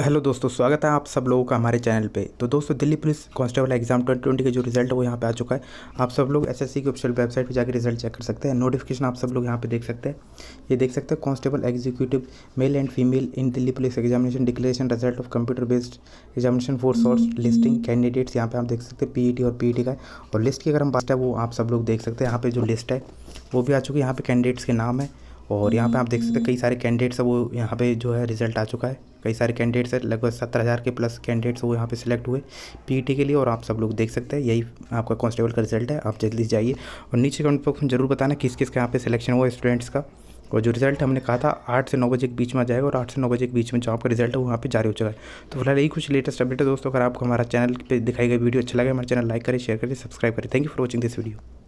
Hello दोस्तों स्वागत है आप सब लोगों का हमारे चैनल पे तो दोस्तों दिल्ली पुलिस कांस्टेबल एग्जाम 2020 का जो रिजल्ट है वो यहाँ पे आ चुका है आप सब लोग एसएससी की ऑफिशियल वेबसाइट पे जाकर रिजल्ट चेक कर सकते हैं नोटिफिकेशन आप सब लोग यहाँ पे देख सकते हैं ये देख सकते हैं constable executive male and female in Delhi police examination declaration result of computer based examination for source listing candidates यहाँ पर आप देख सकते हैं पी e और पी e का और लिस्ट की अगर हम बात है वो आप सब लोग देख सकते हैं यहाँ पर जो लिस्ट है वो भी आ चुकी है यहाँ पर कैंडिडेट्स के नाम है और यहाँ पे आप देख सकते हैं हम्म। कई सारे कैंडिडेट्स वो यहाँ पे जो है रिजल्ट आ चुका है कई सारे कैंडिडेट्स है लगभग सत्तर हज़ार के प्लस कैंडिडेट्स वो यहाँ पे सिलेक्ट हुए पीटी e के लिए और आप सब लोग देख सकते हैं यही आपका कांस्टेबल का रिजल्ट है आप जल्दी जाइए और नीचे कमेंट बॉक्स में जरूर बताना किस किस का यहाँ पे सिलेक्शन हुआ स्टूडेंट्स का और जो रिजल्ट हमने कहा था आठ से नौ बजे के बीच में जाएगा और आठ से नौ बजे के बीच में जो आपका रिजल्ट है वो वहाँ पे जारी हो चुका है तो फिलहाल यही कुछ लेटेस्ट अपडेट है दोस्तों अगर आपको हमारा चैनल पे दिखाई गई वीडियो अच्छा लगे हमारे चैनल लाइक करें शेयर करें सब्सक्राइब करें thank you for watching this video